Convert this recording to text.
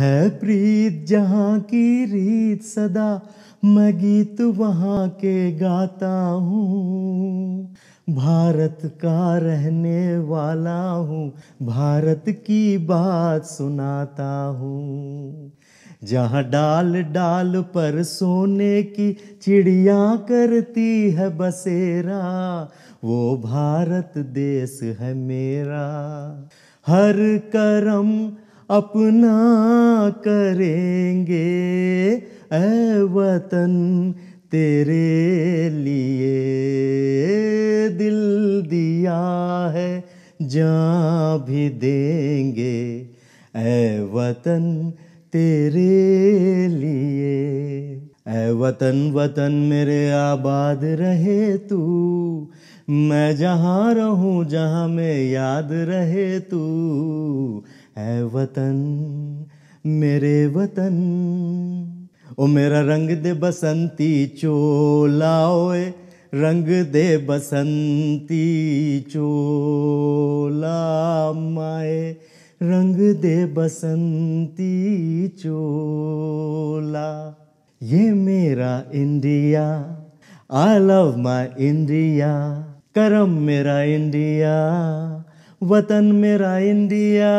है प्रीत जहाँ की रीत सदा मैं गीत वहाँ के गाता हूँ भारत का रहने वाला हूँ भारत की बात सुनाता हूँ जहाँ डाल डाल पर सोने की चिड़िया करती है बसेरा वो भारत देश है मेरा हर करम अपना करेंगे ए वतन तेरे लिए दिल दिया है जहाँ भी देंगे ए वतन तेरे लिए ए वतन वतन मेरे आबाद रहे तू मैं जहाँ रहूँ जहाँ मैं याद रहे तू है वतन मेरे वतन ओ मेरा रंग दे बसंती चोला ओए रंग दे बसंती चोला माए रंग दे बसंती चोला ये मेरा India I love my India करम मेरा इंडिया वतन मेरा इंडिया